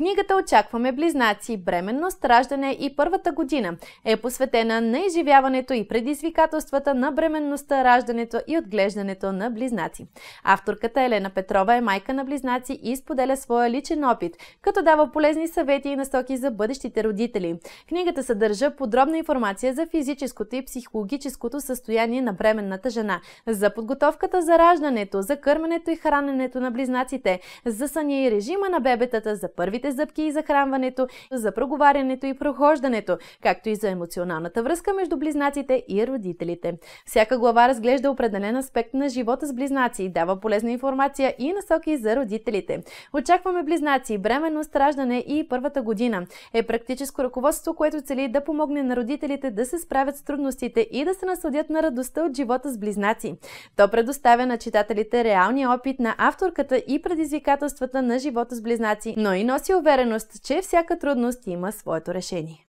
Книгата Очакваме близнаци, бременност, раждане и първата година е посветена на изживяването и предизвикателствата на бременността, раждането и отглеждането на близнаци. Авторката Елена Петрова е майка на близнаци и споделя своя личен опит, като дава полезни съвети и насоки за бъдещите родители. Книгата съдържа подробна информация за физическото и психологическото състояние на бременната жена, за подготовката за раждането, за кърменето и храненето на близнаците, за съня и режима на бебетата за първите здравите зъбки и захранването, за проговарянето и прохождането, както и за емоционалната връзка между близнаците и родителите. Всяка глава разглежда определен аспект на живота с близнаци и дава полезна информация и насоки за родителите. Очакваме близнаци, бременно страждане и първата година. Е практическо ръководство, което цели да помогне на родителите да се справят с трудностите и да се насладят на радостта от живота с близнаци. То предоставя на читателите реалния опит на авторката и предизвикателствата на живота с близнаци, но и носи си увереност, че всяка трудност има своето решение.